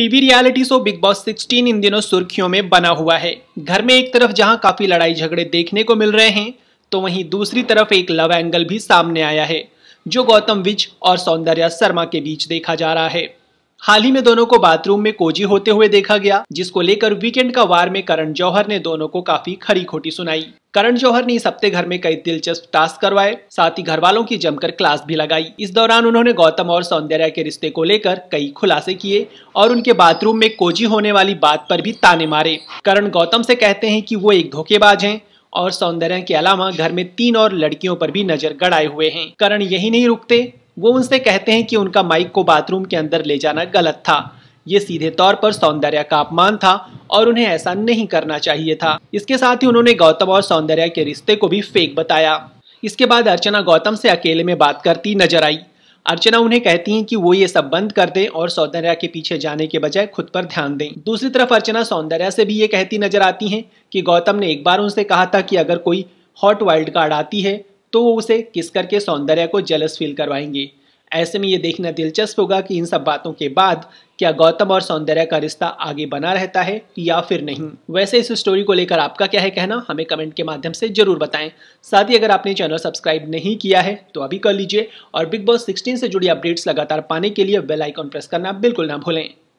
TV reality show Bigg Boss 16 इन दिनों सुर्खियों में बना हुआ है घर में एक तरफ जहां काफी लड़ाई झगड़े देखने को मिल रहे हैं तो वहीं दूसरी तरफ एक लव एंगल भी सामने आया है जो गौतम विज और सौंदर्या शर्मा के बीच देखा जा रहा है हाल ही में दोनों को बाथरूम में कोजी होते हुए देखा गया जिसको लेकर वीकेंड का वार में करण जौहर ने दोनों को काफी खरी खोटी सुनाई करण जौहर ने इस हफ्ते घर में कई दिलचस्प टास्क करवाए साथ ही घर वालों की जमकर क्लास भी लगाई इस दौरान उन्होंने गौतम और सौंदर्या के रिश्ते को लेकर कई खुलासे किए और उनके बाथरूम में कोजी होने वाली बात पर भी ताने मारे करण गौतम से कहते हैं कि वो एक धोखेबाज हैं और सौंदर्य के अलावा घर में तीन और लड़कियों पर भी नजर गड़ाए हुए हैं करण यही नहीं रुकते वो उनसे कहते हैं कि उनका माइक को बाथरूम के अंदर ले जाना गलत था ये सीधे तौर पर सौंदर्या का अपमान था और उन्हें ऐसा नहीं करना चाहिए था इसके साथ ही उन्होंने गौतम और सौंदर्या के रिश्ते को भी फेक बताया इसके बाद अर्चना गौतम से अकेले में बात करती नजर आई अर्चना उन्हें कहती हैं कि वो ये सब बंद कर दें और सौंदर्या के पीछे जाने के बजाय खुद पर ध्यान दें दूसरी तरफ अर्चना सौंदर्या से भी ये कहती नजर आती हैं कि गौतम ने एक बार उनसे कहा था कि अगर कोई हॉट वाइल्ड कार्ड आती है तो वो उसे किस करके सौंदर्या को जलस फील करवाएंगे ऐसे में ये देखना दिलचस्प होगा कि इन सब बातों के बाद क्या गौतम और सौंदर्य का रिश्ता आगे बना रहता है या फिर नहीं वैसे इस स्टोरी को लेकर आपका क्या है कहना हमें कमेंट के माध्यम से जरूर बताएं साथ ही अगर आपने चैनल सब्सक्राइब नहीं किया है तो अभी कर लीजिए और बिग बॉस 16 से जुड़ी अपडेट्स लगातार पाने के लिए बेल आइकॉन प्रेस करना बिल्कुल ना भूलें